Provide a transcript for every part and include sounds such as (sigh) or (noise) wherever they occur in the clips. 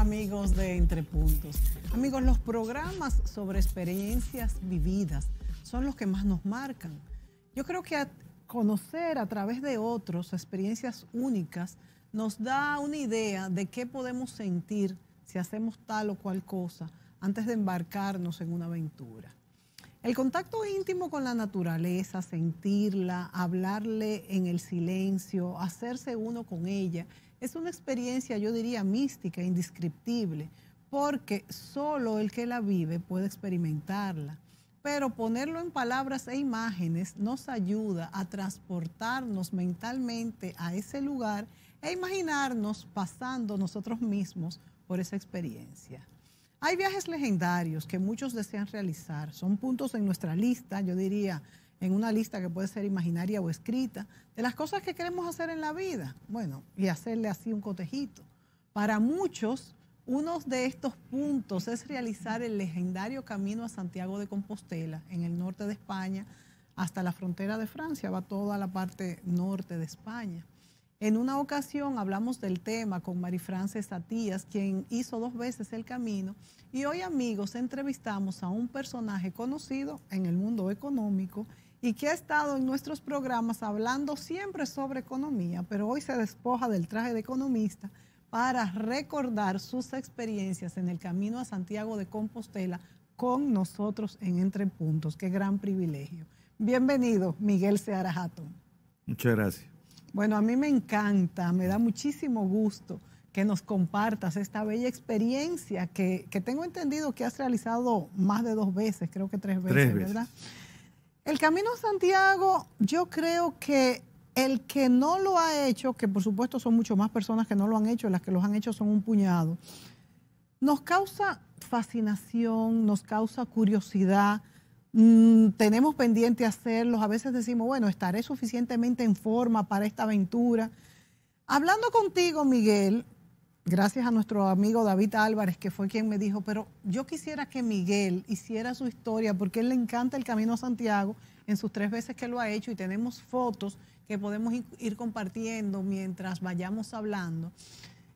amigos de Entre Puntos. Amigos, los programas sobre experiencias vividas son los que más nos marcan. Yo creo que conocer a través de otros experiencias únicas nos da una idea de qué podemos sentir si hacemos tal o cual cosa antes de embarcarnos en una aventura. El contacto íntimo con la naturaleza, sentirla, hablarle en el silencio, hacerse uno con ella, es una experiencia, yo diría, mística, indescriptible, porque solo el que la vive puede experimentarla. Pero ponerlo en palabras e imágenes nos ayuda a transportarnos mentalmente a ese lugar e imaginarnos pasando nosotros mismos por esa experiencia. Hay viajes legendarios que muchos desean realizar, son puntos en nuestra lista, yo diría en una lista que puede ser imaginaria o escrita, de las cosas que queremos hacer en la vida. Bueno, y hacerle así un cotejito. Para muchos, uno de estos puntos es realizar el legendario camino a Santiago de Compostela, en el norte de España, hasta la frontera de Francia, va toda la parte norte de España. En una ocasión hablamos del tema con Marifrances Atías, quien hizo dos veces el camino, y hoy amigos entrevistamos a un personaje conocido en el mundo económico y que ha estado en nuestros programas hablando siempre sobre economía, pero hoy se despoja del traje de economista para recordar sus experiencias en el camino a Santiago de Compostela con nosotros en Entre Puntos. Qué gran privilegio. Bienvenido, Miguel Seara Hatton. Muchas gracias. Bueno, a mí me encanta, me da muchísimo gusto que nos compartas esta bella experiencia que, tengo entendido que has realizado más de dos veces, creo que tres veces, tres veces. ¿verdad? El Camino a Santiago, yo creo que el que no lo ha hecho, que por supuesto son mucho más personas que no lo han hecho, las que los han hecho son un puñado, nos causa fascinación, nos causa curiosidad, mm, tenemos pendiente hacerlos, a veces decimos, bueno, estaré suficientemente en forma para esta aventura. Hablando contigo, Miguel, gracias a nuestro amigo David Álvarez, que fue quien me dijo, pero yo quisiera que Miguel hiciera su historia, porque él le encanta el Camino a Santiago en sus tres veces que lo ha hecho y tenemos fotos que podemos ir compartiendo mientras vayamos hablando.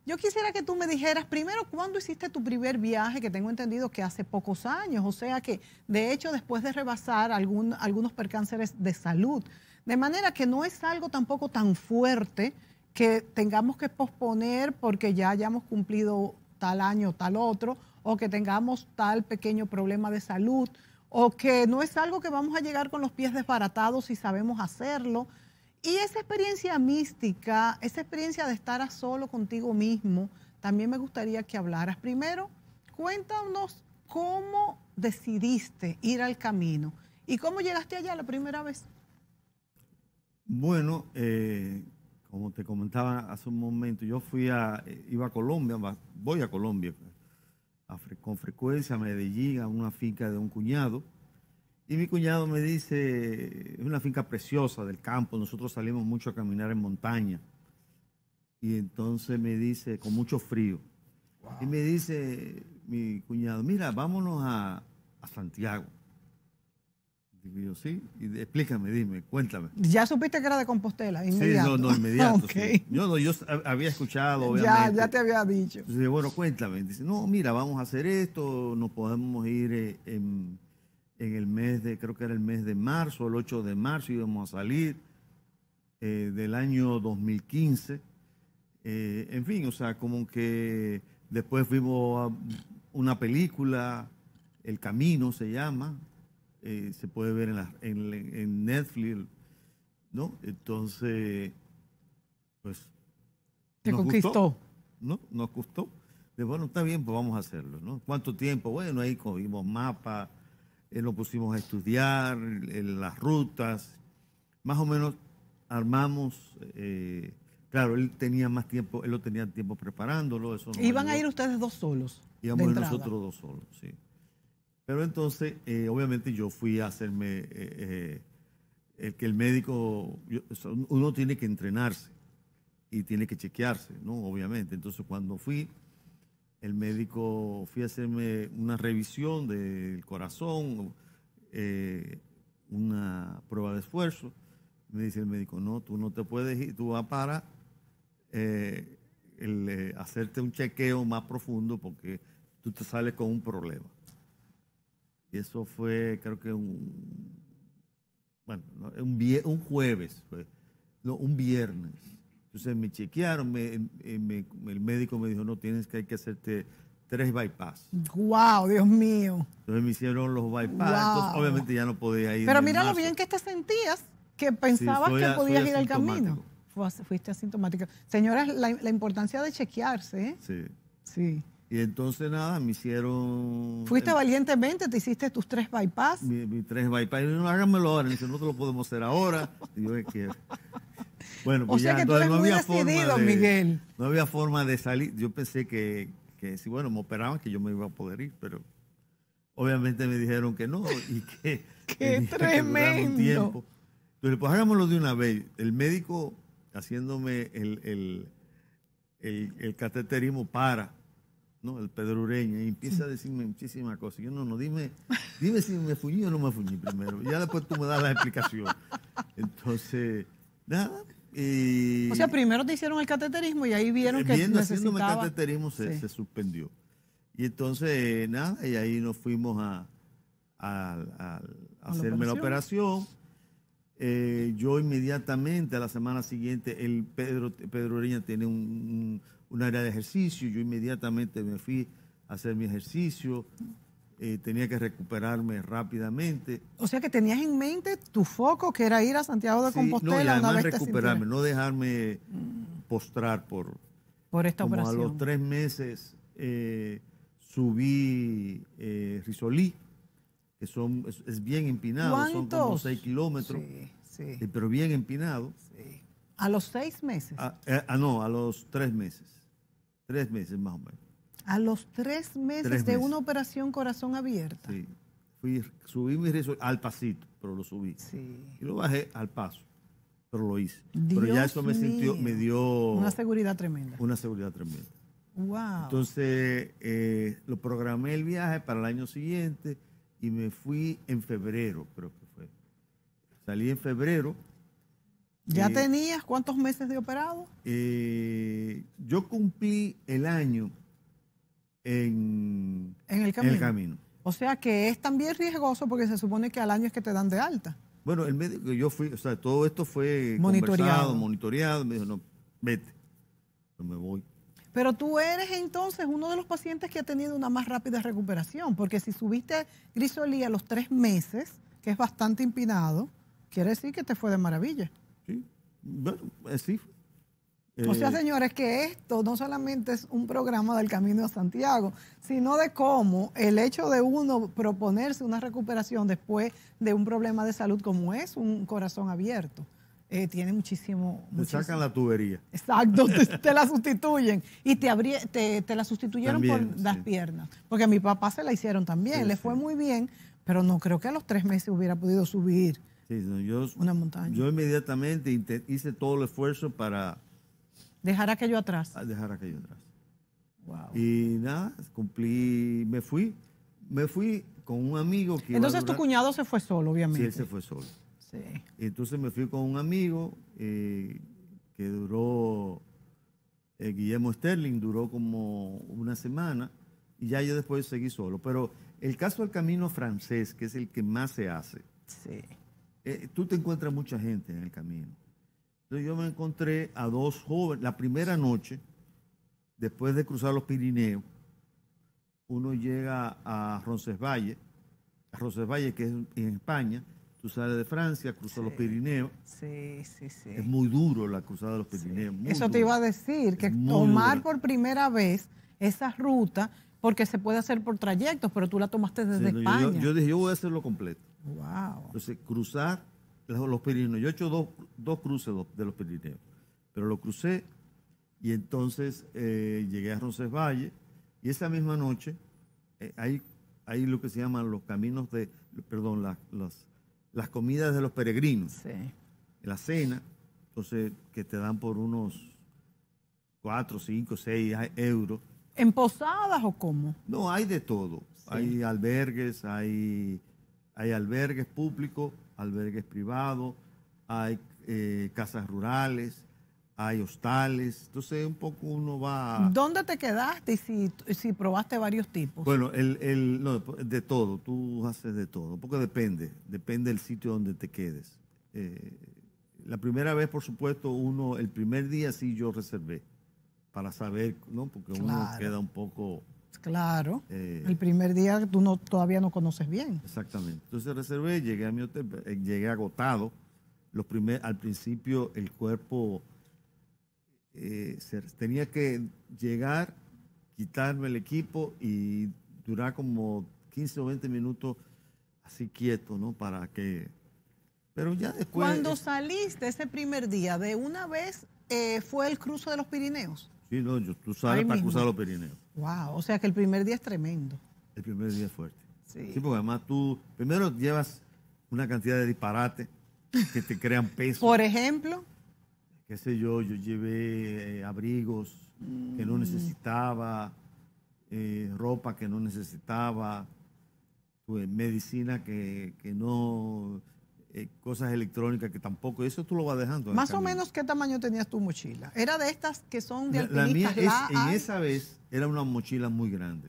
Yo quisiera que tú me dijeras primero cuándo hiciste tu primer viaje, que tengo entendido que hace pocos años, o sea que de hecho después de rebasar algunos percánceres de salud, de manera que no es algo tampoco tan fuerte que tengamos que posponer porque ya hayamos cumplido tal año, o tal otro, o que tengamos tal pequeño problema de salud, o que no es algo que vamos a llegar con los pies desbaratados si sabemos hacerlo. Y esa experiencia mística, esa experiencia de estar a solo contigo mismo, también me gustaría que hablaras. Primero, cuéntanos cómo decidiste ir al camino y cómo llegaste allá la primera vez. Bueno, eh, como te comentaba hace un momento, yo fui a, eh, iba a Colombia, voy a Colombia pues, con frecuencia a Medellín, a una finca de un cuñado. Y mi cuñado me dice, es una finca preciosa del campo, nosotros salimos mucho a caminar en montaña. Y entonces me dice, con mucho frío. Y me dice mi cuñado, mira, vámonos a Santiago. Y yo, sí, y explícame, dime, cuéntame. Ya supiste que era de Compostela, inmediato. Sí, no, no, (laughs) inmediato. Yo, había escuchado, obviamente. Ya, ya te había dicho. bueno, cuéntame. Dice, no, mira, vamos a hacer esto, nos podemos ir eh, en, el mes de, creo que era el mes de marzo, el 8 de marzo íbamos a salir eh, del año 2015. Eh, en fin, o sea, como que después fuimos a una película, El Camino se llama, eh, se puede ver en, en, Netflix, ¿no? Entonces, pues... Te conquistó. ¿No? Nos gustó. De, bueno, está bien, pues vamos a hacerlo, ¿no? ¿Cuánto tiempo? Bueno, ahí cogimos mapa, eh, lo pusimos a estudiar, las rutas, más o menos armamos... Eh, claro, él tenía más tiempo, él lo tenía tiempo preparándolo. Eso ¿Iban a ir ustedes dos solos? Íbamos nosotros dos solos, sí. Pero entonces, eh, obviamente yo fui a hacerme, eh, eh, el que el médico, uno tiene que entrenarse y tiene que chequearse, ¿no? Obviamente. Entonces cuando fui, el médico, fui a hacerme una revisión del corazón, una prueba de esfuerzo. Me dice el médico, no, tú no te puedes ir, tú vas para hacerte un chequeo más profundo porque tú te sales con un problema. Y eso fue, creo que un, bueno, un, un jueves, fue, no, un viernes. Entonces me chequearon, me, el médico me dijo, no, tienes que, hay que hacerte tres bypass. ¡Wow, Dios mío! Entonces me hicieron los bypass, obviamente ya no podía ir. Pero mira lo bien que te sentías, que pensabas que podías ir al camino. Fuiste asintomático. Señoras, la, importancia de chequearse. ¿eh? Sí. Sí. Y entonces nada, me hicieron... Fuiste valientemente, te hiciste tus tres bypass. Mis mi tres bypass. Y no, háganmelo ahora. Dice, no lo podemos hacer ahora. Y yo, ¿qué Bueno, pues o ya, sea que entonces, tú no había decidido, forma de, Miguel. No había forma de salir. Yo pensé que, que bueno, me operaban que yo me iba a poder ir, pero obviamente me dijeron que no y que... (laughs) ¡Qué tremendo! Que tiempo. Entonces, pues hagámoslo de una vez. El médico haciéndome el cateterismo para el Pedro Ureña, y empieza a decirme muchísimas cosas. Yo, no, no, dime, dime si me fuñí o no me fuñí primero. Ya después tú me das la explicación. Entonces, nada. o sea, primero te hicieron el cateterismo y ahí vieron que viendo, necesitaba... el cateterismo se, se, suspendió. Y entonces, nada, y ahí nos fuimos a, hacerme la operación. Eh, yo inmediatamente a la semana siguiente, el Pedro, Pedro Ureña tiene un un área de ejercicio, yo inmediatamente me fui a hacer mi ejercicio, eh, tenía que recuperarme rápidamente. O sea que tenías en mente tu foco, que era ir a Santiago de Compostela. No, recuperarme, no dejarme postrar por, por esta operación. A los tres meses eh, subí eh, Risolí, que son, es, bien empinado, son como seis kilómetros, pero bien empinado. ¿A los seis meses? Ah, no, a los tres meses. Tres meses más o menos. A los tres meses de una operación corazón abierta. Sí. Fui, subí mi riesgo al pasito, pero lo subí. Sí. Y lo bajé al paso, pero lo hice. pero ya eso me sintió, me dio... Una seguridad tremenda. Una seguridad tremenda. Wow. Entonces, eh, lo programé el viaje para el año siguiente y me fui en febrero, creo que fue. Salí en febrero ¿Ya tenías cuántos meses de operado? yo cumplí el año en, el camino. O sea que es también riesgoso porque se supone que al año es que te dan de alta. Bueno, el médico, yo fui, o sea, todo esto fue monitoreado, monitoreado. Me dijo, no, vete, no me voy. Pero tú eres entonces uno de los pacientes que ha tenido una más rápida recuperación, porque si subiste grisolía a los tres meses, que es bastante impinado, quiere decir que te fue de maravilla. Sí, bueno, así o sea, eh, señores, que esto no solamente es un programa del Camino a Santiago, sino de cómo el hecho de uno proponerse una recuperación después de un problema de salud como es un corazón abierto. Eh, tiene muchísimo, Te sacan la tubería. Exacto, te, (laughs) la sustituyen. Y te, te, la sustituyeron por las piernas. Porque a mi papá se la hicieron también, le fue muy bien, pero no creo que a los tres meses hubiera podido subir Sí, yo, una montaña. Yo inmediatamente hice todo el esfuerzo para... Dejar aquello atrás. Ah, dejar aquello atrás. Y nada, cumplí, me fui, me fui con un amigo que... Entonces tu cuñado se fue solo, obviamente. Sí, se fue solo. Sí. Entonces me fui con un amigo eh, que duró, eh, Guillermo Sterling, duró como una semana y ya yo después seguí solo. Pero el caso del camino francés, que es el que más se hace, sí. Eh, tú te encuentras mucha gente en el camino. Entonces yo me encontré a dos jóvenes, la primera noche, después de cruzar los Pirineos, uno llega a Roncesvalles, a Roncesvalles que es en España, tú sales de Francia, cruzas los Pirineos. Sí, sí, sí. Es muy duro la cruzada de los Pirineos. Eso te iba a decir, que tomar por primera vez esa ruta, porque se puede hacer por trayectos, pero tú la tomaste desde España. yo, dije, yo voy a hacerlo completo. Entonces, cruzar los, los Pirineos. Yo he hecho dos, cruces de los Pirineos, pero lo crucé y entonces eh, llegué a Roncesvalles y esa misma noche eh, hay, hay, lo que se llaman los caminos de, perdón, las, las, comidas de los peregrinos. Sí. La cena, entonces, que te dan por unos cuatro, cinco, seis euros. ¿En posadas o cómo? No, hay de todo. Hay albergues, hay hay albergues públicos, albergues privados, hay eh, casas rurales, hay hostales. Entonces, un poco uno va. ¿Dónde te quedaste y si, si probaste varios tipos? Bueno, el, el no, de todo, tú haces de todo, porque depende, depende del sitio donde te quedes. Eh, la primera vez, por supuesto, uno, el primer día sí yo reservé para saber, ¿no? Porque uno queda un poco Claro. Eh, el primer día tú no, todavía no conoces bien. Exactamente. Entonces reservé, llegué a mi hotel, eh, llegué agotado. Los al principio el cuerpo eh, tenía que llegar, quitarme el equipo y durar como 15 o 20 minutos así quieto, ¿no? Para que... Pero ya después... Cuando saliste ese primer día, de una vez fue el cruce de los Pirineos. Sí, no, yo, tú sabes para los perineos. Wow, o sea que el primer día es tremendo. El primer día es fuerte. Sí. porque además tú, primero llevas una cantidad de disparates que te crean peso. Por ejemplo. Qué sé yo, yo llevé eh, abrigos que no mm. necesitaba, eh, ropa que no necesitaba, pues, medicina que no eh, cosas electrónicas que tampoco, eso tú lo vas dejando. ¿eh, Más o menos, ¿qué tamaño tenías tu mochila? Era de estas que son de La, en esa vez era una mochila muy grande,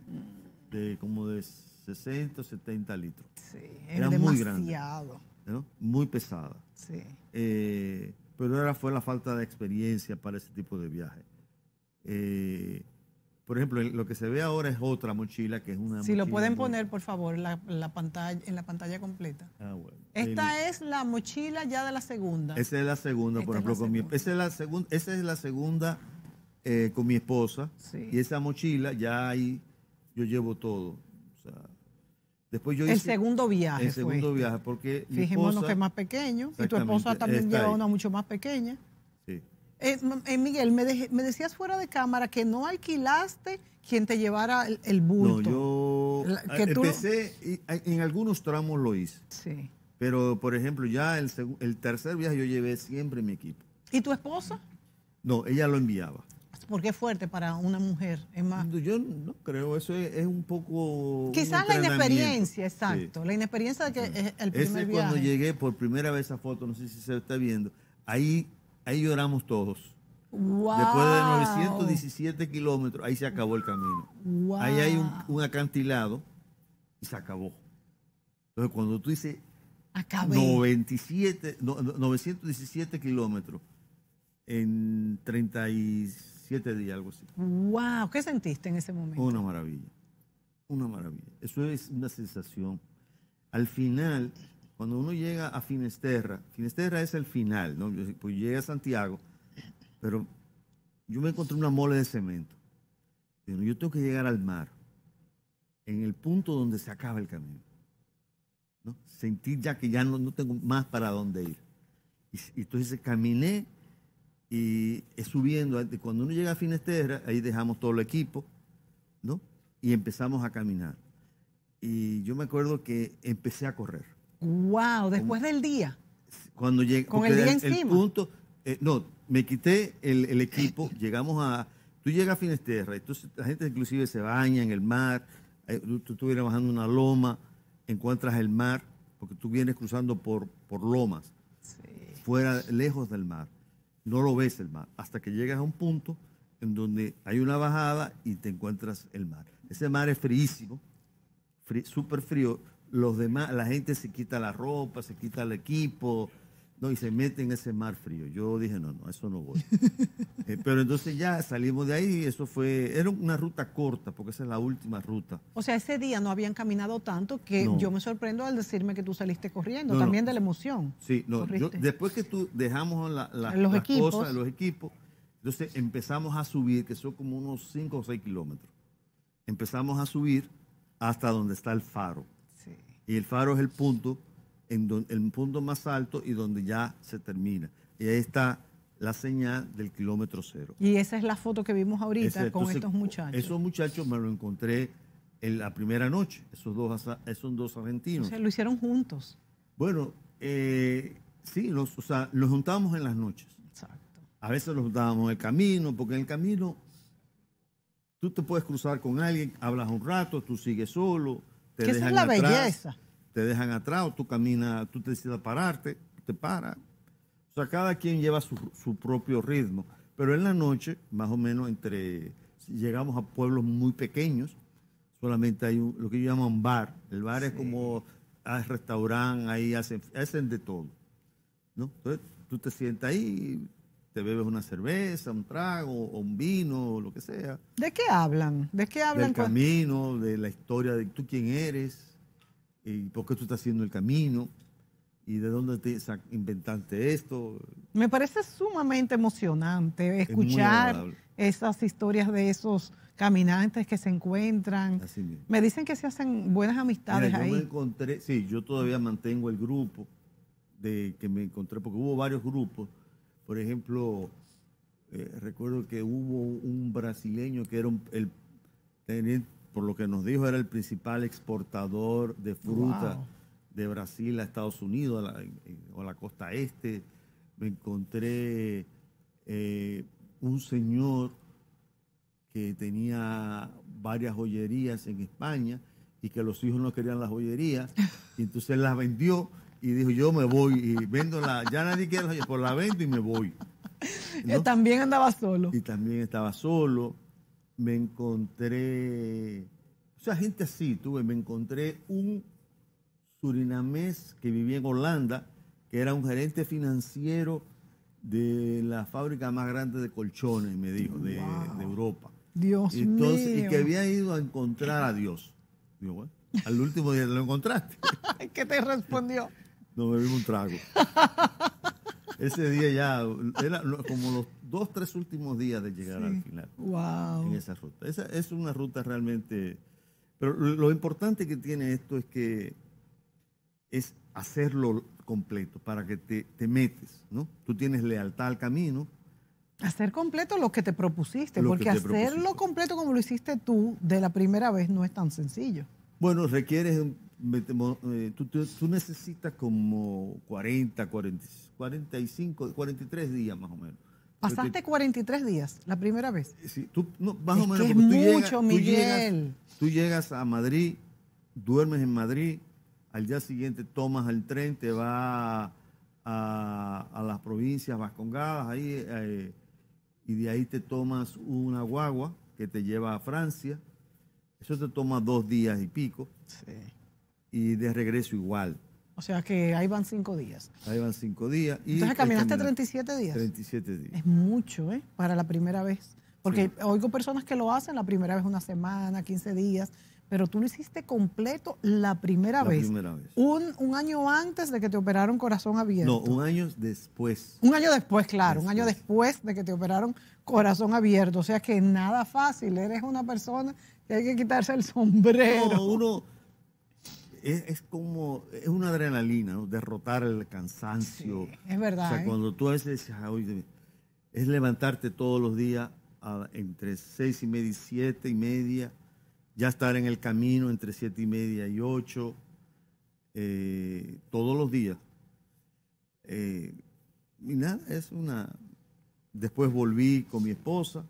de como de 60 o 70 litros. Sí, era muy grande. Muy pesada. Sí. Eh, pero era, fue la falta de experiencia para ese tipo de viaje. Por ejemplo, lo que se ve ahora es otra mochila que es una. Si lo pueden poner, por favor, la, pantalla, en la pantalla completa. Ah, Esta es la mochila ya de la segunda. Esa es la segunda, por ejemplo, con mi, esa es la segunda, esa eh, es la segunda con mi esposa. Y esa mochila ya ahí yo llevo todo. O sea, Después yo el segundo viaje. El segundo este. viaje, porque. Fijémonos que es más pequeño. Y tu esposa también lleva una mucho más pequeña. Eh, eh, Miguel, me, decías fuera de cámara que no alquilaste quien te llevara el, bulto. No, yo empecé, en algunos tramos lo hice. Sí. Pero, por ejemplo, ya el, tercer viaje yo llevé siempre mi equipo. ¿Y tu esposa? No, ella lo enviaba. Porque es fuerte para una mujer, es más. Yo no creo, eso es, un poco. Quizás la inexperiencia, exacto. La inexperiencia de que el primer Ese viaje. cuando llegué por primera vez a foto, no sé si se está viendo, ahí Ahí lloramos todos. Después de 917 kilómetros, ahí se acabó el camino. Ahí hay un, acantilado y se acabó. Entonces, cuando tú dices 97, 917 kilómetros en 37 días, algo así. ¡Wow! ¿Qué sentiste en ese momento? Una maravilla. Una maravilla. Eso es una sensación. Al final, cuando uno llega a Finesterra, Finesterra es el final, ¿no? Yo, pues llegué a Santiago, pero yo me encontré una mole de cemento. yo tengo que llegar al mar, en el punto donde se acaba el camino. ¿no? Sentir ya que ya no, tengo más para dónde ir. Y, entonces caminé y subiendo. Eh, cuando uno llega a Finesterra, ahí dejamos todo el equipo, ¿no? Y empezamos a caminar. Y yo me acuerdo que empecé a correr. Wow, después del día. Cuando llegué, con el día encima. punto, eh, no, me quité el, equipo, llegamos a, tú llegas a Finesterra, entonces la gente inclusive se baña en el mar, eh, tú, estuvieras bajando una loma, encuentras el mar, porque tú vienes cruzando por, por lomas, fuera, lejos del mar, no lo ves el mar, hasta que llegas a un punto en donde hay una bajada y te encuentras el mar. Ese mar es fríísimo, súper frío, demás, la gente se quita la ropa, se quita el equipo, no, y se mete en ese mar frío. Yo dije, no, no, eso no voy. (laughs) Eh, pero entonces ya salimos de ahí y eso fue, era una ruta corta, porque esa es la última ruta. O sea, ese día no habían caminado tanto que yo me sorprendo al decirme que tú saliste corriendo, también de la emoción. Sí, después que tú dejamos los las equipos. cosas, los equipos, entonces empezamos a subir, que son como unos 5 o 6 kilómetros. Empezamos a subir hasta donde está el faro y el faro es el punto, en el punto más alto y donde ya se termina. Y ahí está la señal del kilómetro cero. Y esa es la foto que vimos ahorita con estos muchachos. Esos muchachos me lo encontré en la primera noche, esos dos, esos dos argentinos. O sea, lo hicieron juntos. Bueno, eh, sí, los, o sea, los juntábamos en las noches. Exacto. A veces los juntábamos en el camino, porque en el camino tú te puedes cruzar con alguien, hablas un rato, tú sigues solo te es la belleza. Te dejan atrás o tú caminas, tú te decides pararte, te paras. O sea, cada quien lleva su, propio ritmo. Pero en la noche, más o menos entre, llegamos a pueblos muy pequeños, solamente hay lo que yo llamo un bar. El bar es como hay ah, restaurante, ahí hacen, hacen de todo. ¿no? Entonces tú te sientas ahí, te bebes una cerveza, un trago, o un vino, lo que sea. ¿De qué hablan? ¿De qué hablan? Del camino, de la historia de tú quién eres, y por qué tú estás haciendo el camino, y de dónde te inventaste esto. Me parece sumamente emocionante escuchar esas historias de esos caminantes que se encuentran. Me dicen que se hacen buenas amistades ahí. encontré, sí, yo todavía mantengo el grupo de que me encontré, porque hubo varios grupos por ejemplo, eh, recuerdo que hubo un brasileño que era el, por lo que nos dijo, era el principal exportador de fruta de Brasil a Estados Unidos o a la costa este. Me encontré eh, un señor que tenía varias joyerías en España y que los hijos no querían las joyerías (laughs) y entonces las vendió y dijo, yo me voy y vendo la, ya nadie quiere por la vendo y me voy. Yo (laughs) eh, también andaba solo. Y también estaba solo. Me encontré, o sea, gente así tuve, me encontré un surinamés que vivía en Holanda, que era un gerente financiero de la fábrica más grande de colchones, me dijo, de, Europa. Dios Entonces, Y que había ido a encontrar a Dios. Digo, al último día lo encontraste. (laughs) ¿Qué te respondió? nos bebimos un trago. (laughs) Ese día ya, era como los dos, tres últimos días de llegar al final. Wow. En esa ruta. Esa es una ruta realmente. Pero lo importante que tiene esto es que es hacerlo completo para que te, te metes, ¿no? Tú tienes lealtad al camino, Hacer completo lo que te propusiste, porque hacerlo completo como lo hiciste tú de la primera vez no es tan sencillo. Bueno, requiere eh, tú, necesitas como 40, 40, 45, 43 días más o menos. ¿Pasaste 43 días la primera vez? Eh, sí, tú, más o menos. Que es mucho, llegas, Miguel. tú llegas a Madrid, duermes en Madrid, al día siguiente tomas el tren, te vas a, las provincias vascongadas ahí eh, y de ahí te tomas una guagua que te lleva a Francia. Eso te toma dos días y pico. Sí y de regreso igual. O sea que ahí van cinco días. Ahí van cinco días. Y Entonces caminaste 37 días. 37 días. Es mucho, ¿eh? Para la primera vez. Porque oigo personas que lo hacen la primera vez una semana, 15 días, pero tú lo hiciste completo la primera la vez. Primera vez. Un, un, año antes de que te operaron corazón abierto. No, un año después. Un año después, claro, un año después de que te operaron corazón abierto. O sea que nada fácil, eres una persona que hay que quitarse el sombrero. No, uno es, como, es una adrenalina, derrotar el cansancio. es verdad. O sea, ¿eh? cuando tú a ah, oye, es levantarte todos los días entre seis y media y siete y media, ya estar en el camino entre siete y media y ocho, eh, todos los días. Eh, y nada, es una... Después volví con mi esposa,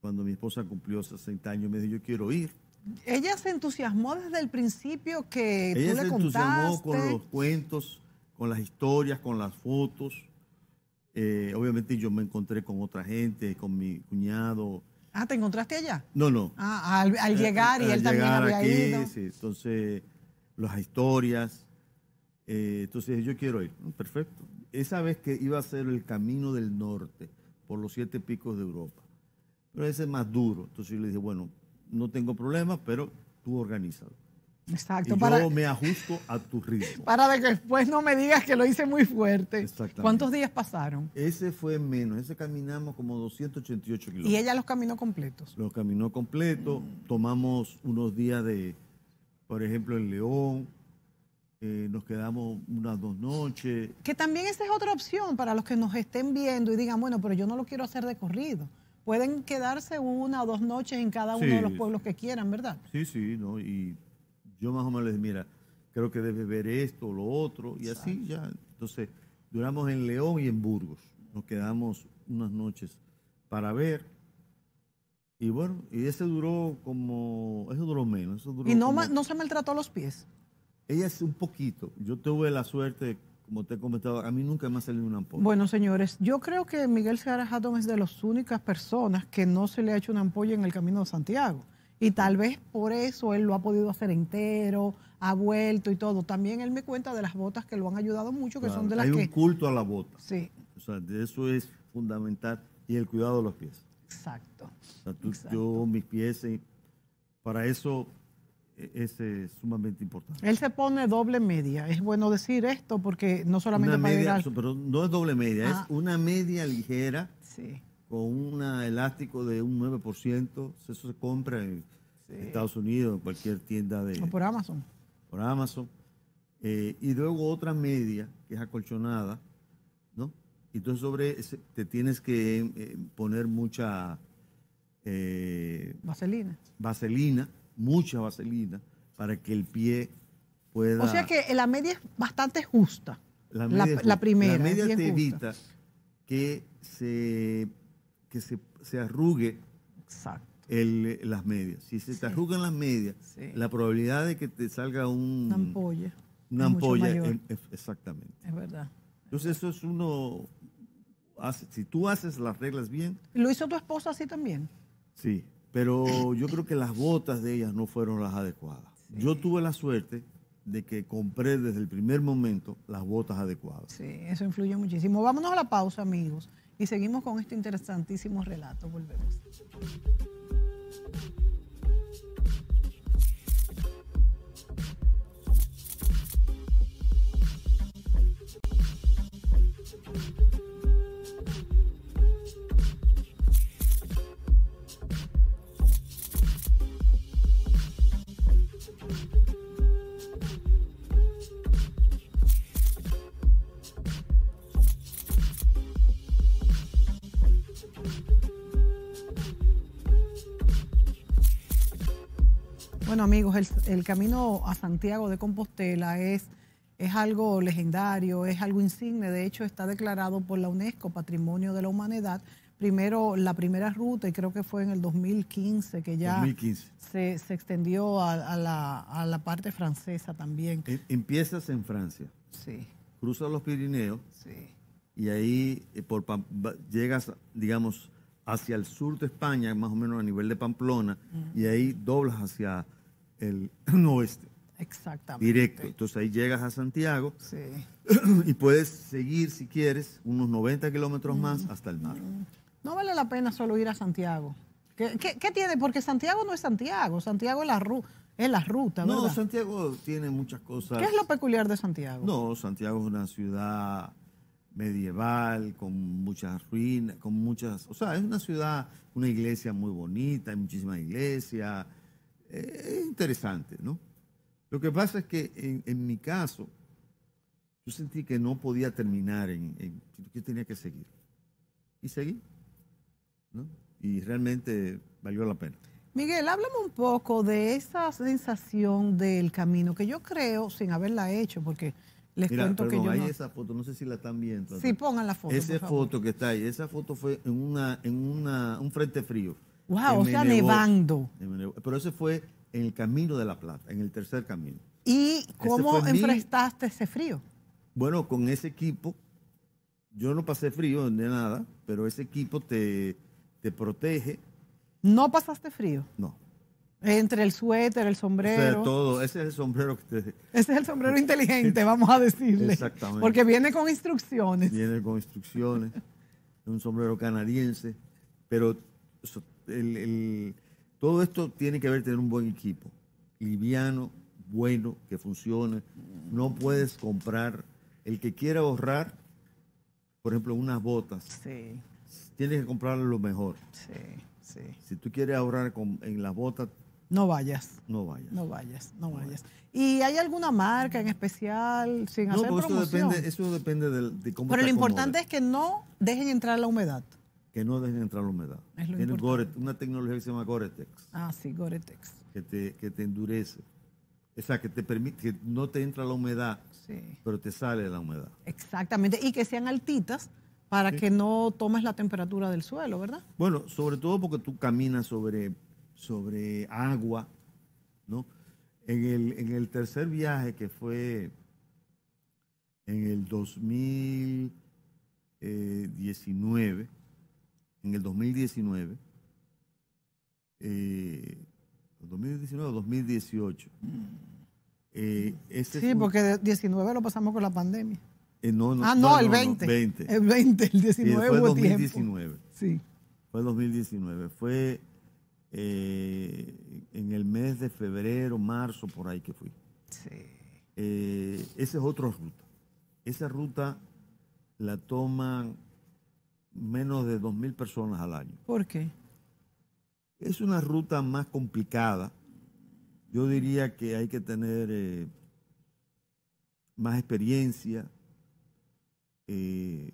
cuando mi esposa cumplió 60 años me dijo, yo quiero ir ella se entusiasmó desde el principio que ella tú le se entusiasmó con los cuentos, con las historias, con las fotos. Eh, obviamente yo me encontré con otra gente, con mi cuñado. Ah, ¿te encontraste allá? No, no. Ah, al, eh, llegar y él también había ido. Sí, entonces, las historias. Eh, entonces, yo quiero ir. Mm, perfecto. Esa vez que iba a ser el camino del norte por los siete picos de Europa. Pero ese es más duro. Entonces yo le dije, bueno, no tengo problemas, pero tú organizado. Exacto. Y yo me ajusto a tu ritmo. (laughs) Para que después no me digas que lo hice muy fuerte. Exactamente. ¿Cuántos días pasaron? Ese fue menos. Ese caminamos como 288 kilómetros. ¿Y ella los caminó completos? Los caminó completos. Tomamos unos días de, por ejemplo, en León. Eh, nos quedamos unas dos noches. Que también esa es otra opción para los que nos estén viendo y digan, bueno, pero yo no lo quiero hacer de corrido pueden quedarse una o dos noches en cada uno de los pueblos que quieran, ¿verdad? Sí, sí, no, y yo más o menos les mira, creo que debe ver esto, lo otro, y así ya. Entonces, duramos en León y en Burgos, nos quedamos unas noches para ver. Y bueno, y ese duró como, eso duró menos. Eso duró ¿Y no, no se maltrató los pies? Ella es un poquito. Yo tuve la suerte como te he comentado, a mí nunca me ha salido una ampolla. Bueno, señores, yo creo que Miguel Seara Hatton es de las únicas personas que no se le ha hecho una ampolla en el Camino de Santiago. Y tal vez por eso él lo ha podido hacer entero, ha vuelto y todo. También él me cuenta de las botas que lo han ayudado mucho, que son de las que... Hay un culto a la bota. Sí. O sea, de eso es fundamental. Y el cuidado de los pies. Exacto. Exacto. Yo, mis pies, eh, para eso e-, es sumamente importante. Él se pone doble media. Es bueno decir esto porque no solamente media, pero no es doble media, es ah. una media ligera con un elástico de un 9%. Eso se compra en Estados Unidos, en cualquier tienda de... por Amazon. Por Amazon. Eh, y luego otra media que es acolchonada, ¿no? y Entonces sobre te tienes que eh, poner mucha... Eh, vaselina. Vaselina mucha vaselina para que el pie pueda... O sea que la media es bastante justa. La, media primera. media te evita que se, que se, se arrugue Exacto. las medias. Si se te arrugan las medias, la probabilidad de que te salga un, una ampolla. Una ampolla, exactamente. Es verdad. Entonces eso es uno, si tú haces las reglas bien. ¿Lo hizo tu esposa así también? Sí. Pero yo creo que las botas de ellas no fueron las adecuadas. Yo tuve la suerte de que compré desde el primer momento las botas adecuadas. Sí, eso influye muchísimo. Vámonos a la pausa, amigos, y seguimos con este interesantísimo relato. Volvemos. amigos, el, camino a Santiago de Compostela es, es algo legendario, es algo insigne. De hecho, está declarado por la UNESCO Patrimonio de la Humanidad primero la primera ruta, y creo que fue en el 2015, que ya Se, extendió a, la, parte francesa también. E, empiezas en Francia. Sí. Cruzas los Pirineos. Sí. Y ahí eh, por, llegas, digamos, hacia el sur de España, más o menos a nivel de Pamplona, mm. y ahí doblas hacia el (clears throat) oeste. Exactamente. Directo. Entonces ahí llegas a Santiago (clears throat) y puedes seguir, si quieres, unos 90 kilómetros más mm. hasta el mar. No vale la pena solo ir a Santiago. ¿Qué, tiene? Porque Santiago no es Santiago, Santiago es la, ru es la ruta. No, Santiago tiene muchas cosas. ¿Qué es lo peculiar de Santiago? No, Santiago es una ciudad medieval, con muchas ruinas, con muchas... O sea, es una ciudad, una iglesia muy bonita, hay muchísimas iglesias eh, es interesante, ¿no? Lo que pasa es que en, mi caso, yo sentí que no podía terminar, en, en, tenía que seguir. Y seguí, Y realmente valió la pena. Miguel, háblame un poco de esa sensación del camino, que yo creo, sin haberla hecho, porque les cuento que yo. Hay esa foto, no sé si la están viendo. Sí, pongan la foto. Esa foto que está ahí, esa foto fue en, una, en una, un frente frío. Wow, o sea, nevando. Pero ese fue en el camino de la plata, en el tercer camino. ¿Y cómo enfrentaste ese frío? Bueno, con ese equipo, yo no pasé frío de nada, pero ese equipo te, te protege. ¿No pasaste frío? No. Entre el suéter, el sombrero. O sea, todo. Ese es el sombrero que te... (laughs) Ese es el sombrero (laughs) inteligente, vamos a decirle. Exactamente. Porque viene con instrucciones. Viene con instrucciones. un sombrero canadiense. Pero todo esto tiene que ver tener un buen equipo, liviano, bueno, que funcione. No puedes comprar, el que quiera ahorrar, por ejemplo, unas botas, sí. tienes que comprar lo mejor. Sí, sí. Si tú quieres ahorrar con, en las botas, no vayas. No vayas. No vayas, no vayas. ¿Y hay alguna marca en especial sin hacer Eso depende, eso depende de, de cómo Pero lo importante es que no dejen entrar la humedad que no dejen entrar la humedad. Tiene una tecnología que se llama Goretex. Ah, sí, Goretex. Que te, que te endurece. O sea, que te permite, que no te entra la humedad, pero te sale la humedad. Exactamente, y que sean altitas para que no tomes la temperatura del suelo, ¿verdad? Bueno, sobre todo porque tú caminas sobre, sobre agua, ¿no? En el, en el tercer viaje que fue en el 2019, en el 2019, 2019 eh, o 2018. Eh, ese sí, porque porque 19 lo pasamos con la pandemia. Eh, ah, no, el 20. El 20, el 19 fue 2019. Sí. Fue 2019. Fue en el mes de febrero, marzo, por ahí que fui. Sí. esa es otra ruta. Esa ruta la toman menos de 2.000 personas al año. ¿Por qué? Es una ruta más complicada. Yo diría que hay que tener eh, más experiencia. Eh,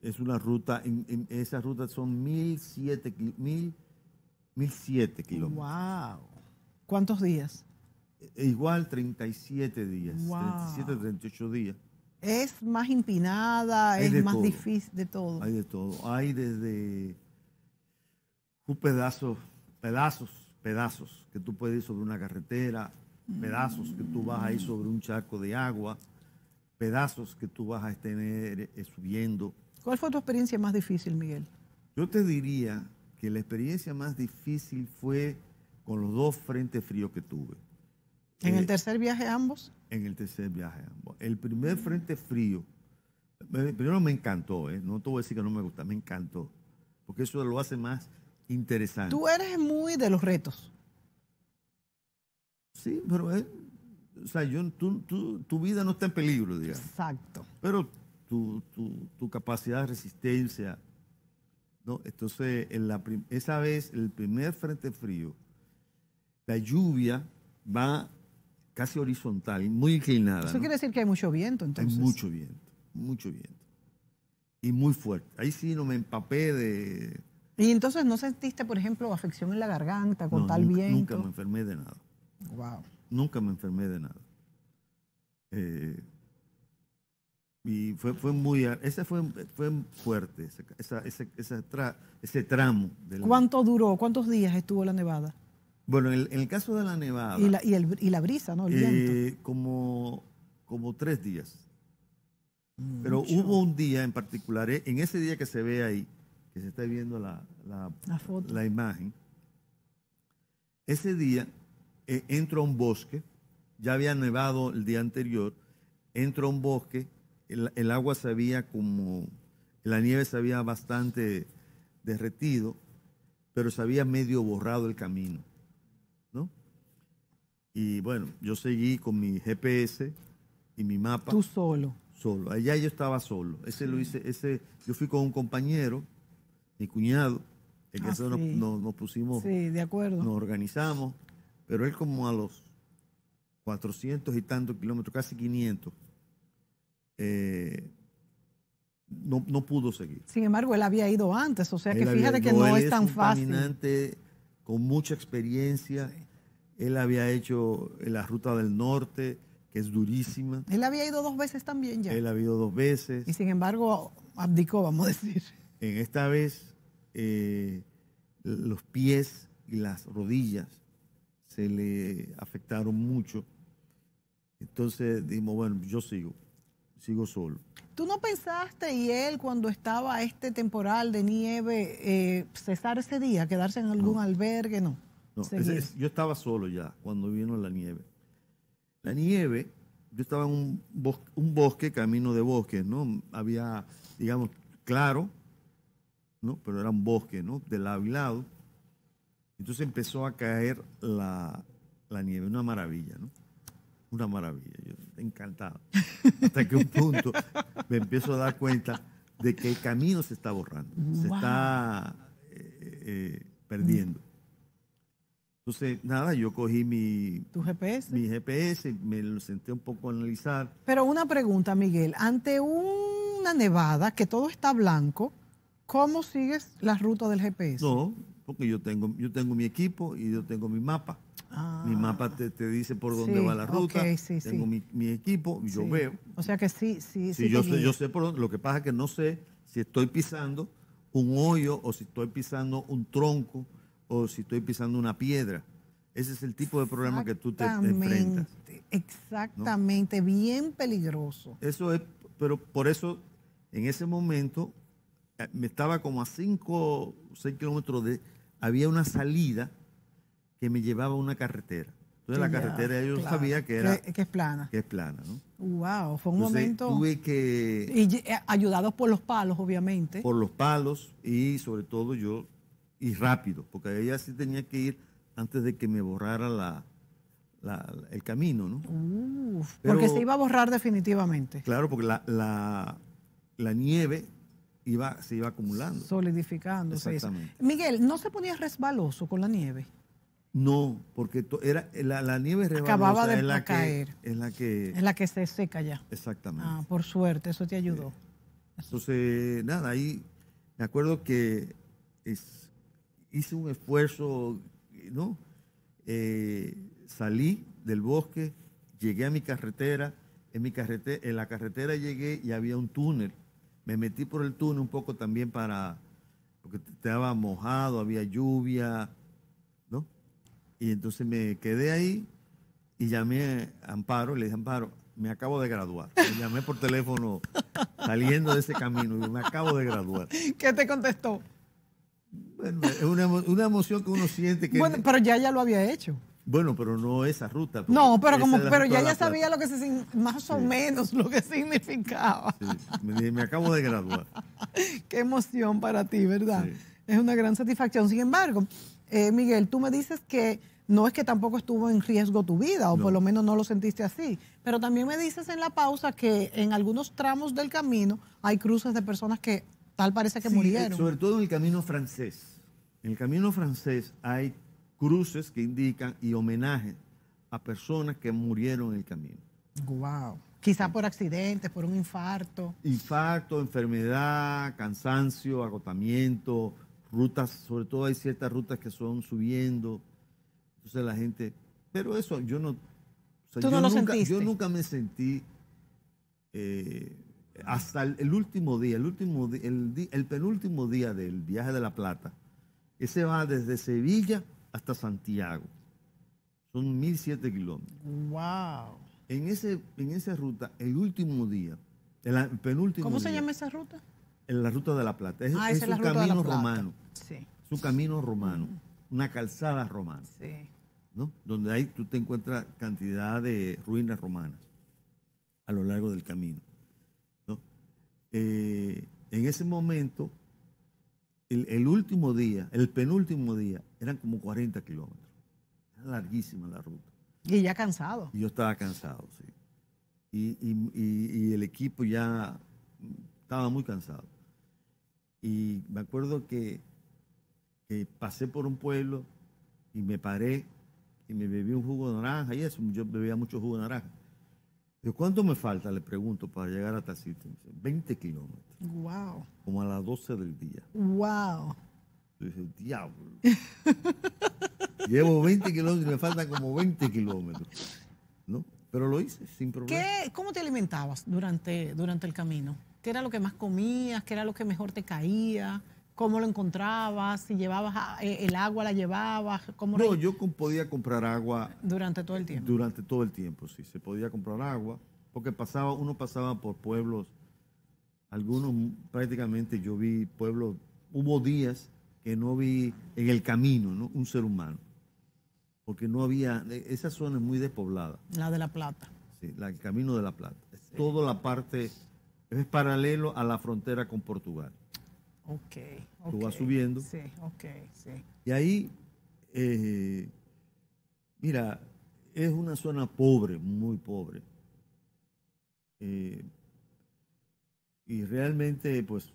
es una ruta, en, esas rutas son 1.007 kilómetros. ¡Wow! ¿Cuántos días? E, igual 37 días, wow. 37, 38 días. Es más empinada, es más difícil, de todo. Hay de todo. Hay desde un pedazo, pedazos, pedazos que tú puedes ir sobre una carretera, mm. pedazos que tú vas a ir sobre un charco de agua, pedazos que tú vas a tener eh, subiendo. ¿Cuál fue tu experiencia más difícil, Miguel? Yo te diría que la experiencia más difícil fue con los dos frentes fríos que tuve. ¿En el tercer viaje ambos? En el tercer viaje ambos. El primer frente frío, primero me encantó, ¿eh? no te voy a decir que no me gusta, me encantó, porque eso lo hace más interesante. Tú eres muy de los retos. Sí, pero es, ¿eh? o sea, yo, tu vida no está en peligro, digamos. Exacto. Pero tu, capacidad de resistencia, ¿no? Entonces, en la esa vez, el primer frente frío, la lluvia va casi horizontal, muy inclinada. Eso quiere decir que hay mucho viento, entonces. Hay mucho viento, mucho viento. Y muy fuerte. Ahí sí no me empapé de... ¿Y entonces no sentiste, por ejemplo, afección en la garganta con tal viento? Nunca me enfermé de nada. Wow. Nunca me enfermé de nada. Eh, y fue, fue muy... Ese fue, fue fuerte, esa, ese tramo. De ¿Cuánto duró? ¿Cuántos días estuvo la nevada? Bueno, en el, caso de la nevada. Y la, brisa, ¿no? Eh, como, como tres días. Mm, pero hubo un día en particular, eh, en ese día que se ve ahí, que se está viendo la, imagen, ese día eh, entro a un bosque, ya había nevado el día anterior, entro a un bosque, el, el agua se había como, la nieve se había bastante derretido, pero se había medio borrado el camino. Y bueno, yo seguí con mi GPS y mi mapa. Tú solo. Solo. Allá yo estaba solo. Ese lo hice, ese, yo fui con un compañero, mi cuñado, en ah, nos, pusimos. Sí, de acuerdo. Nos organizamos, pero él como a los 400 y tantos kilómetros, casi 500, eh, no, pudo seguir. Sin embargo, él había ido antes, o sea que fíjate que no, es tan fácil. con mucha experiencia. Él había hecho eh, la ruta del norte, que es durísima. Él había ido dos veces también ya. Él había ido dos veces. Y sin embargo, abdicó, vamos a decir. En esta vez, eh, los pies y las rodillas se le afectaron mucho. Entonces dijimos, bueno, yo sigo, sigo solo. ¿Tú no pensaste y él cuando estaba este temporal de nieve eh, cesar ese día, quedarse en algún albergue? No yo estaba solo ya cuando vino la nieve. La nieve, yo estaba en un bosque, un bosque camino de bosque ¿no? Había, digamos, claro, ¿no? Pero era un bosque, ¿no? De lado y lado. Entonces empezó a caer la, nieve, una maravilla, ¿no? Una maravilla, yo encantado. Hasta que un punto me empiezo a dar cuenta de que el camino se está borrando, se está eh, eh, perdiendo. Entonces, nada, yo cogí mi, GPS? mi GPS, me lo senté un poco a analizar. Pero una pregunta, Miguel, ante una nevada que todo está blanco, ¿cómo sigues la ruta del GPS? No, porque yo tengo, yo tengo mi equipo y yo tengo mi mapa. mi ah. mapa te, dice por dónde va la ruta. tengo Mi, mi, equipo, yo veo. O sea que sí, sí, sí. yo, yo sé por dónde. Lo que pasa es que no sé si estoy pisando un hoyo o si estoy pisando un tronco o si estoy pisando una piedra. Ese es el tipo de problema que tú te, enfrentas. Exactamente, bien peligroso. Eso es, pero por eso en ese momento eh, me estaba como a 5 o 6 kilómetros de, había una salida que me llevaba a una carretera. Entonces la carretera yo sabía que era... Que, es plana. Que es plana, ¿no? Wow, fue un momento... Tuve que... Y, eh, ayudados por los palos, obviamente. Por los palos y sobre todo yo y rápido, porque ella sí tenía que ir antes de que me borrara la, el camino, ¿no? porque se iba a borrar definitivamente. Claro, porque la, nieve iba, se iba acumulando. solidificando Exactamente. Miguel, ¿no se ponía resbaloso con la nieve? No, porque era la, la nieve resbalosa Acababa de la caer. Que, es la que... Es la que se seca ya. Exactamente. Ah, por suerte, eso te ayudó. entonces, nada, ahí me acuerdo que... Es, hice un esfuerzo, ¿no? Eh, salí del bosque, llegué a mi carretera, en, mi en la carretera llegué y había un túnel. Me metí por el túnel un poco también para, porque estaba mojado, había lluvia, ¿no? Y entonces me quedé ahí y llamé a Amparo, le dije, Amparo, me acabo de graduar. Le llamé por teléfono saliendo de ese camino, y me acabo de graduar. (laughs) ¿Qué te contestó? Es una, una, emoción que uno siente que... Bueno, pero ya ya lo había hecho. Bueno, pero no esa ruta. No, pero como pero ya ya sabía lo que se, más o menos lo que significaba. Me, acabo de graduar. (laughs) Qué emoción para ti, ¿verdad? Es una gran satisfacción. Sin embargo, eh, Miguel, tú me dices que no es que tampoco estuvo en riesgo tu vida, o por lo menos no lo sentiste así, pero también me dices en la pausa que en algunos tramos del camino hay cruces de personas que tal parece que eh, murieron. Sobre todo en el camino francés en el camino francés hay cruces que indican y homenaje a personas que murieron en el camino. Wow. Quizá por accidentes, por un infarto. Infarto, enfermedad, cansancio, agotamiento, rutas, sobre todo hay ciertas rutas que son subiendo. Entonces la gente, pero eso yo no, ¿Tú lo nunca, sentiste? yo nunca me sentí eh, hasta el, último día, el último el, el penúltimo día del viaje de la plata ese va desde Sevilla hasta Santiago. Son 1.007 kilómetros. ¡Wow! En, ese, en esa ruta, el último día, el, penúltimo ¿Cómo se llama esa ruta? En la ruta de la Plata. Es, ah, un camino romano. Sí. Es un camino romano, una calzada romana. Sí. ¿no? Donde ahí tú te encuentras cantidad de ruinas romanas a lo largo del camino. ¿no? Eh, en ese momento, el, último día, el penúltimo día, eran como 40 kilómetros. Era larguísima la ruta. Y ya cansado. yo estaba cansado, sí. Y, el equipo ya estaba muy cansado. Y me acuerdo que, que pasé por un pueblo y me paré y me bebí un jugo de naranja y eso, yo bebía mucho jugo de naranja. Yo, ¿cuánto me falta? Le pregunto para llegar a el 20 kilómetros. Wow. Como a las 12 del día. Wow. Yo dije, diablo. (laughs) Llevo 20 kilómetros y me faltan como 20 kilómetros. ¿No? Pero lo hice sin problema. ¿Cómo te alimentabas durante, durante el camino? ¿Qué era lo que más comías? ¿Qué era lo que mejor te caía? ¿Cómo lo encontrabas? Si llevabas ah, eh, el agua, la llevabas. ¿Cómo no, yo podía comprar agua. Durante todo el tiempo. Durante todo el tiempo, sí. Se podía comprar agua, porque pasaba, uno pasaba por pueblos, algunos prácticamente yo vi pueblos, hubo días que no vi en el camino un ser humano, porque no había, e, esa zona es muy despoblada. La de La Plata. Sí, el camino de La Plata. Toda la parte, es paralelo a la frontera con Portugal. Ok. tú Tú subiendo. Sí, ok, sí. Y ahí, eh, mira, es una zona pobre, muy pobre. Eh, y realmente, pues,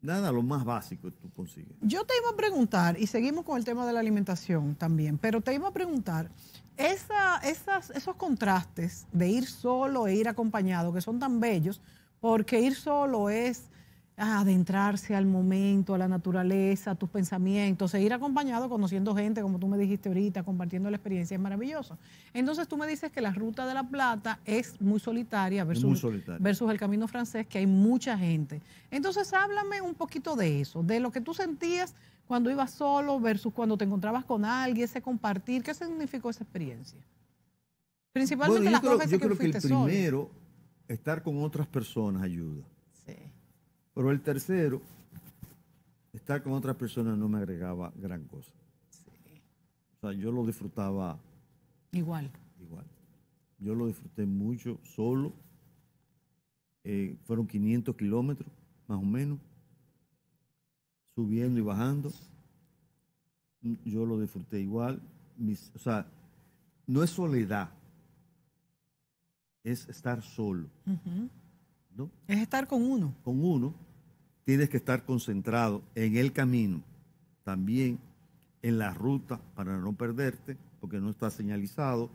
nada, lo más básico tú consigues. Yo te iba a preguntar, y seguimos con el tema de la alimentación también, pero te iba a preguntar, esos contrastes de ir solo e ir acompañado, que son tan bellos, porque ir solo es adentrarse al momento, a la naturaleza, a tus pensamientos, e ir acompañado conociendo gente, como tú me dijiste ahorita, compartiendo la experiencia, es maravilloso. Entonces tú me dices que la ruta de la plata es muy solitaria versus, versus el camino francés, que hay mucha gente. Entonces háblame un poquito de eso, de lo que tú sentías cuando ibas solo versus cuando te encontrabas con alguien, ese compartir, ¿qué significó esa experiencia? Principalmente las yo que, fuiste el primero, estar con otras personas ayuda. Pero el tercero, estar con otras personas no me agregaba gran cosa. O sea, yo lo disfrutaba. Igual. Igual. Yo lo disfruté mucho solo. Eh, fueron 500 kilómetros, más o menos, subiendo y bajando. Yo lo disfruté igual. o sea, no es soledad, es estar solo. ¿no? Es estar con uno. Con uno tienes que estar concentrado en el camino, también en la ruta para no perderte, porque no está señalizado,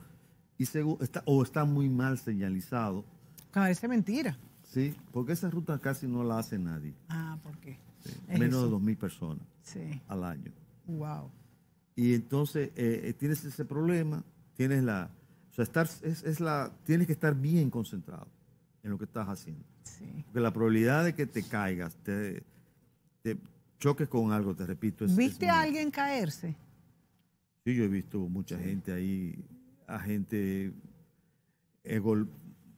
y está, o está muy mal señalizado. Parece mentira. Sí, porque esa ruta casi no la hace nadie. Ah, ¿por qué? menos de 2.000 personas al año. Wow. Y entonces eh, eh, tienes ese problema, tienes la... O estar, es la, tienes que estar bien concentrado en lo que estás haciendo. Sí. Porque la probabilidad de que te caigas, te, choques con algo, te repito. ¿Viste a alguien caerse? Sí, yo he visto mucha gente ahí, a gente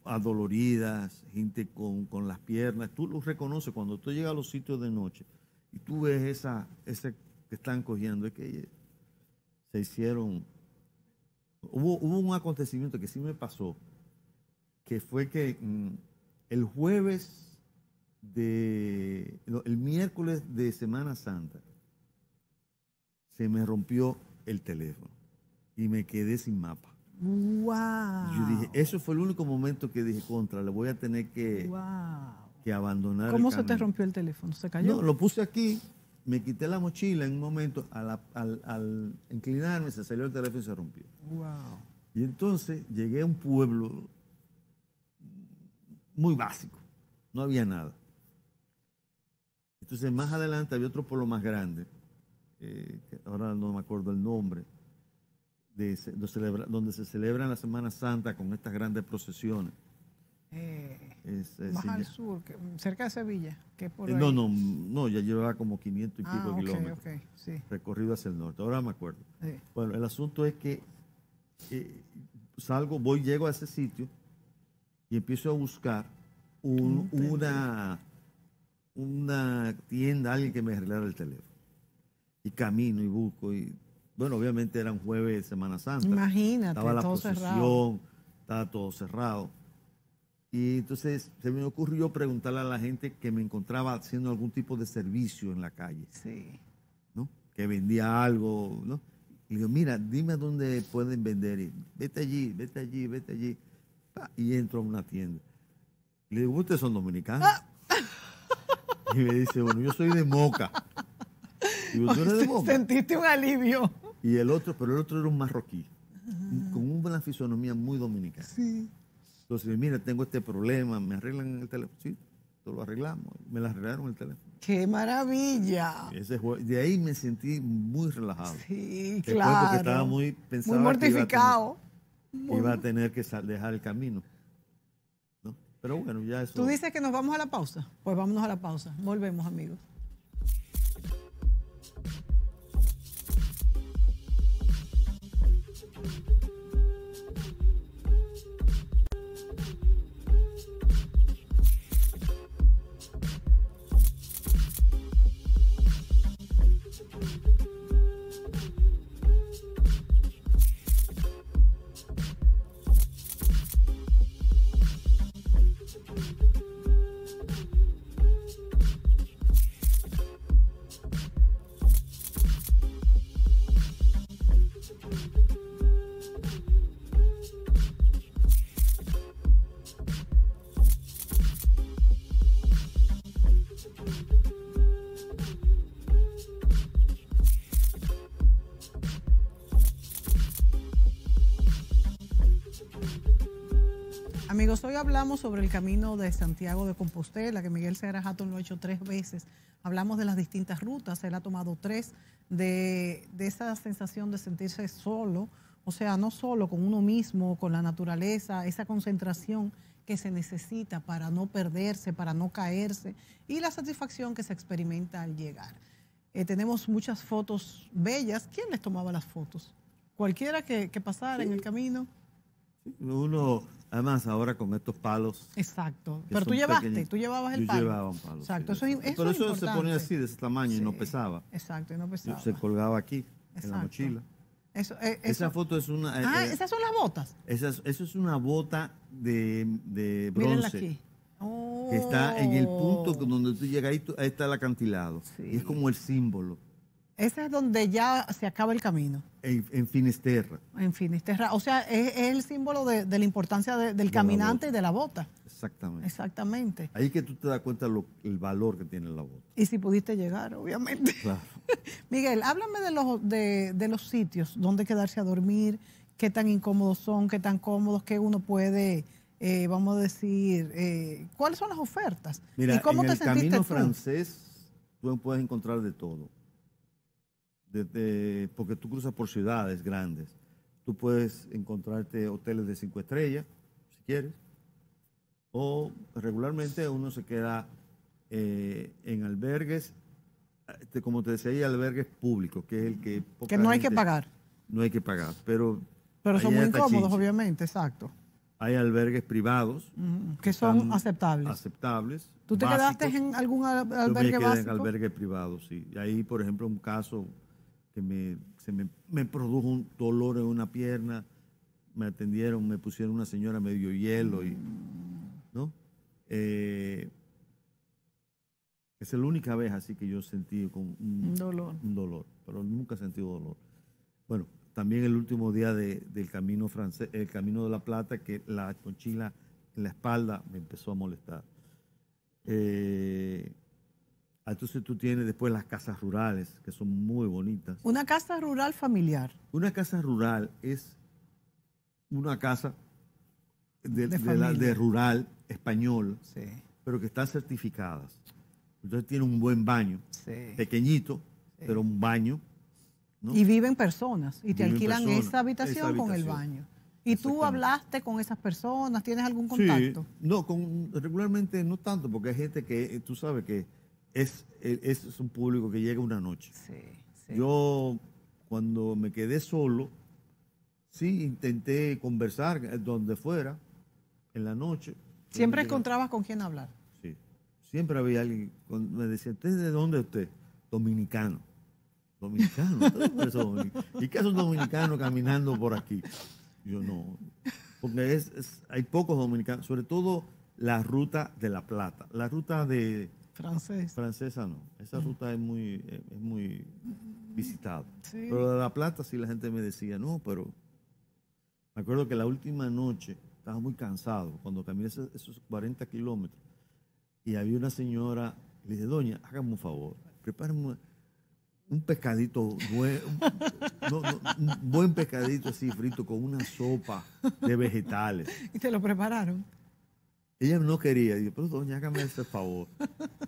adoloridas, gente con, las piernas. Tú los reconoces cuando tú llegas a los sitios de noche y tú ves esa, ese que están cogiendo, es que se hicieron. Hubo, hubo un acontecimiento que sí me pasó que fue que mm, el jueves de, el miércoles de Semana Santa, se me rompió el teléfono y me quedé sin mapa. Wow. Yo dije, eso fue el único momento que dije contra, le voy a tener que, que abandonar. ¿Cómo se te rompió el teléfono? ¿Se cayó? No, lo puse aquí, me quité la mochila en un momento, al, al inclinarme se salió el teléfono y se rompió. Wow. Y entonces llegué a un pueblo muy básico, no había nada. Entonces más adelante había otro pueblo más grande, eh, ahora no me acuerdo el nombre, donde se celebran la Semana Santa con estas grandes procesiones. Eh, más al sur, cerca de Sevilla. Eh, no, no, no, ya llevaba como 500 y ah, pico kilómetros recorrido hacia el norte. Ahora me acuerdo. Bueno, el asunto es que salgo, voy, llego a ese sitio y empiezo a buscar una, una tienda, alguien que me arreglara el teléfono. Y camino y busco. Y, bueno, obviamente era un jueves de Semana Santa. Imagínate, estaba la todo cerrado. estaba todo cerrado. Y entonces se me ocurrió preguntarle a la gente que me encontraba haciendo algún tipo de servicio en la calle. Sí. Que vendía algo, ¿no? Y digo, mira, dime dónde pueden vender. Y, vete allí, vete allí, vete allí. Y entro a una tienda. Le digo, ¿ustedes son dominicanos? Ah. Y me dice, bueno, yo soy de Moca. Y yo eres de Moca? Sentiste un alivio. Y el otro, pero el otro era un marroquí, ah. con una fisonomía muy dominicana. Sí. Entonces, mira, tengo este problema, me arreglan el teléfono. Sí, lo arreglamos. Me la arreglaron el teléfono. ¡Qué maravilla! de ahí me sentí muy relajado. Sí, claro. estaba muy pensado. Muy mortificado iba a tener que dejar el camino. Pero bueno, ya eso. Tú dices que nos vamos a la pausa. Pues vámonos a la pausa. Volvemos, amigos. hablamos sobre el camino de Santiago de Compostela, que Miguel Serra Hatton lo ha hecho tres veces. Hablamos de las distintas rutas, él ha tomado tres, de, esa sensación de sentirse solo, o sea, no solo con uno mismo, con la naturaleza, esa concentración que se necesita para no perderse, para no caerse y la satisfacción que se experimenta al llegar. Eh, tenemos muchas fotos bellas. ¿Quién les tomaba las fotos? Cualquiera que, pasara en el camino. Uno Además, ahora con estos palos. Exacto. Pero tú llevaste, tú llevabas el palo. Yo llevaba un palo. Exacto. eso, eso, Pero eso se ponía así, de ese tamaño, y no pesaba. Exacto, y no pesaba. Se colgaba aquí, en la mochila. Eh, esa foto es una. Eh, ah, eh, esas son las botas. Esa, eso es una bota de, de bronce. aquí. está en el punto oh. donde tú llegas, ahí, está el acantilado. Y es como el símbolo. Ese es donde ya se acaba el camino. En, en Finisterra. En Finisterra. O sea, es, el símbolo de, la importancia del caminante y de la bota. Exactamente. Exactamente. Ahí que tú te das cuenta lo, el valor que tiene la bota. Y si pudiste llegar, obviamente. Claro. (laughs) Miguel, háblame de los, de, los sitios, dónde quedarse a dormir, qué tan incómodos son, qué tan cómodos, qué uno puede, eh, vamos a decir, eh, cuáles son las ofertas. Mira, ¿Y cómo en el camino francés tú puedes encontrar de todo porque tú cruzas por ciudades grandes. Tú puedes encontrarte hoteles de cinco estrellas, si quieres, o regularmente uno se queda eh, en albergues, este, como te decía, hay albergues públicos, que es el que... Que no hay que pagar. No hay que pagar, pero... Pero son muy incómodos, obviamente, exacto. Hay albergues privados. que, son aceptables. Aceptables. ¿Tú te quedaste en algún albergue Yo me quedé en albergue privado, sí. Y ahí, por ejemplo, un caso que me, produjo un dolor en una pierna, me atendieron, me pusieron una señora medio hielo y, ¿no? Eh, es la única vez así que yo sentí con un dolor. pero nunca he sentido dolor. Bueno, también el último día del camino francés, el camino de la plata, que la conchila en la espalda me empezó a molestar. Eh, Ah, entonces tú tienes después las casas rurales, que son muy bonitas. Una casa rural familiar. Una casa rural es una casa de, de, rural español, pero que están certificadas. Entonces tiene un buen baño, pequeñito, pero un baño. Y viven personas y te alquilan esa, habitación habitación con el baño. ¿Y tú hablaste con esas personas? ¿Tienes algún contacto? No, con, regularmente no tanto, porque hay gente que, eh, tú sabes que es, un público que llega una noche. Sí, Yo, cuando me quedé solo, sí intenté conversar eh, donde fuera, en la noche. ¿Siempre encontrabas con quién hablar? Sí. Siempre había alguien, me decía, de dónde usted? Dominicano. Dominicano. ¿Y qué es un dominicano caminando por aquí? Yo no. Porque hay pocos dominicanos, sobre todo la ruta de La Plata. La ruta de Francesa. Francesa no. Esa mm. ruta es muy, eh, muy visitada. Pero de La Plata sí la gente me decía, no, pero me acuerdo que la última noche estaba muy cansado cuando caminé esos 40 kilómetros y había una señora, le dije, doña, hágame un favor, prepárenme un pescadito, un buen pescadito así frito con una sopa de vegetales. (laughs) Y te lo prepararon. Ella no quería. pero doña, hágame ese favor.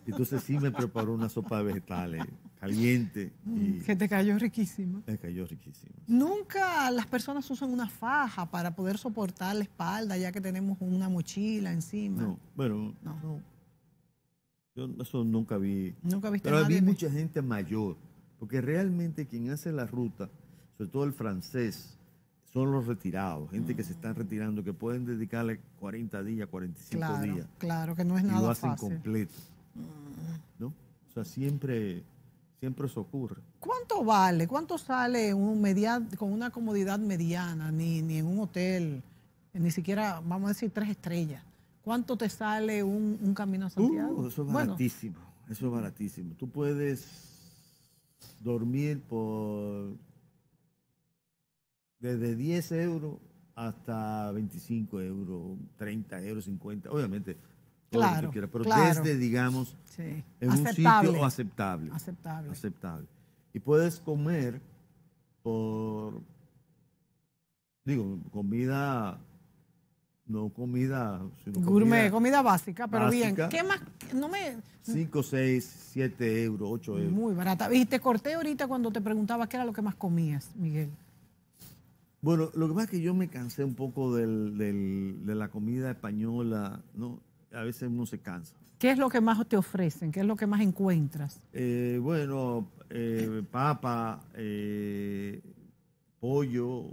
Entonces sí me preparó una sopa de vegetales caliente. Mm, que te cayó riquísima. Me cayó riquísima. Nunca las personas usan una faja para poder soportar la espalda, ya que tenemos una mochila encima. No, bueno, no. no. Yo eso nunca vi. Nunca viste Pero vi mucha gente mayor. Porque realmente quien hace la ruta, sobre todo el francés, son los retirados, gente que mm. se están retirando, que pueden dedicarle 40 días, 45 días. Claro, que no es nada fácil. lo hacen completo. Mm. ¿No? O sea, siempre, siempre eso ocurre. ¿Cuánto vale? ¿Cuánto sale un media, con una comodidad mediana, ni, en un hotel, ni siquiera, vamos a decir, tres estrellas? ¿Cuánto te sale un, camino a Santiago? Uh, eso es baratísimo, eso es baratísimo. Tú puedes dormir por desde 10 euros hasta 25 euros, 30 euros, 50, obviamente. Todo claro, lo que pero desde, digamos, en aceptable. un sitio aceptable. Aceptable. Aceptable. Y puedes comer por, digo, comida, no comida, sino Gourmet, comida, básica, pero bien. ¿Qué más? No me... 5, 6, 7 euros, 8 euros. Muy barata. Y te corté ahorita cuando te preguntaba qué era lo que más comías, Miguel. Bueno, lo que pasa es que yo me cansé un poco de la comida española, ¿no? A veces uno se cansa. ¿Qué es lo que más te ofrecen? ¿Qué es lo que más encuentras? Eh, bueno, eh, papa, eh, pollo,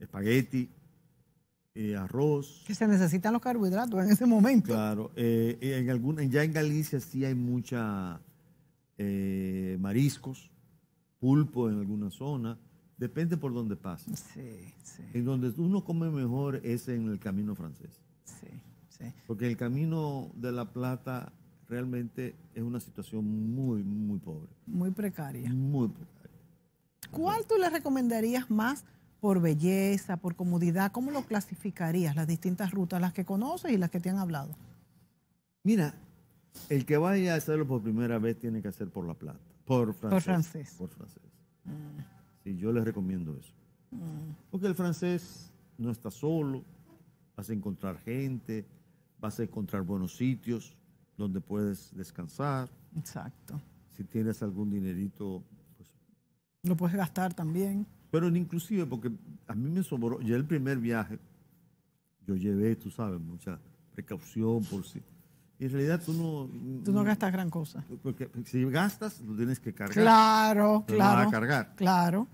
espagueti, arroz. Que se necesitan los carbohidratos en ese momento. Claro, en ya en Galicia sí hay mucha mariscos, pulpo en alguna zona. Depende por donde pases. Sí, sí. En donde uno come mejor es en el camino francés. Sí, sí. Porque el camino de la plata realmente es una situación muy, muy pobre. Muy precaria. Muy precaria. ¿Cuál tú le recomendarías más por belleza, por comodidad? ¿Cómo lo clasificarías, las distintas rutas, las que conoces y las que te han hablado? Mira, el que vaya a hacerlo por primera vez tiene que hacer por la plata, por francés. Por francés. Por mm. Y yo les recomiendo eso. Porque el francés no está solo, vas a encontrar gente, vas a encontrar buenos sitios donde puedes descansar. Exacto. Si tienes algún dinerito, pues... Lo puedes gastar también. Pero inclusive, porque a mí me sobró, ya el primer viaje, yo llevé, tú sabes, mucha precaución por si en realidad tú no... Tú no mm, gastas gran cosa. Porque si gastas, lo tienes que cargar. Claro, claro. Lo a cargar. Claro.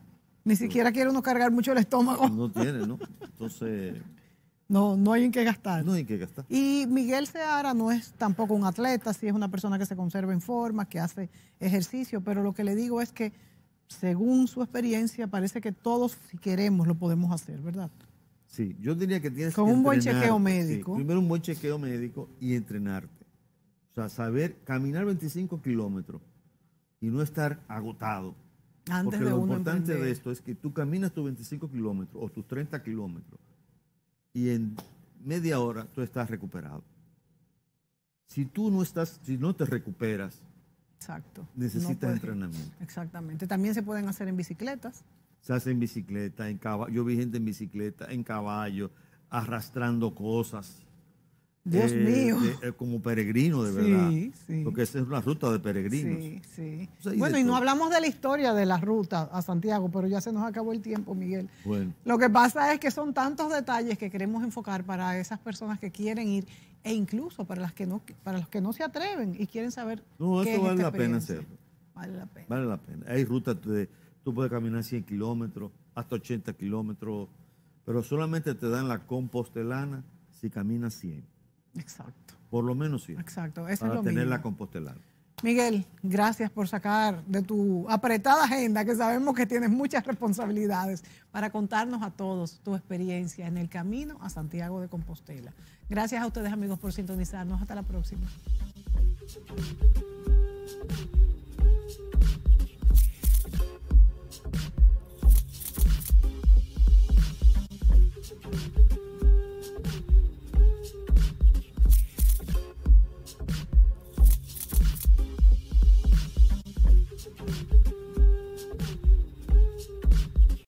Ni siquiera quiere uno cargar mucho el estómago. No tiene, ¿no? Entonces... (laughs) No, no hay en qué gastar. No hay en qué gastar. Y Miguel Seara no es tampoco un atleta, sí es una persona que se conserva en forma, que hace ejercicio, pero lo que le digo es que según su experiencia parece que todos si queremos lo podemos hacer, ¿verdad? Sí, yo diría que tienes que Con un buen chequeo médico. primero un buen chequeo médico y entrenar. O sea, saber caminar 25 kilómetros y no estar agotado. Porque lo importante de esto es que tú caminas tus 25 kilómetros o tus 30 kilómetros y en media hora tú estás recuperado. Si tú no estás, si no te recuperas, Exacto. necesitas entrenamiento. Exactamente. También se pueden hacer en bicicletas. Se hace en bicicleta, en caballo. Yo vi gente en bicicleta, en caballo, arrastrando cosas. Dios eh, mío. Eh, como peregrino, de verdad. Sí. Porque esa es una ruta de peregrinos. Sí, sí. bueno, y no hablamos de la historia de la ruta a Santiago, pero ya se nos acabó el tiempo, Miguel. Bueno. Lo que pasa es que son tantos detalles que queremos enfocar para esas personas que quieren ir e incluso para las que no para los que no se atreven y quieren saber no eso vale la pena hacerlo vale la pena vale la pena hay rutas de tú puedes caminar 100 kilómetros hasta 80 kilómetros pero solamente te dan la compostelana si caminas 100 Exacto. Por lo menos sí. Exacto. para es lo tener la compostelada. Miguel, gracias por sacar de tu apretada agenda, que sabemos que tienes muchas responsabilidades, para contarnos a todos tu experiencia en el camino a Santiago de Compostela. Gracias a ustedes amigos por sintonizarnos. Hasta la próxima.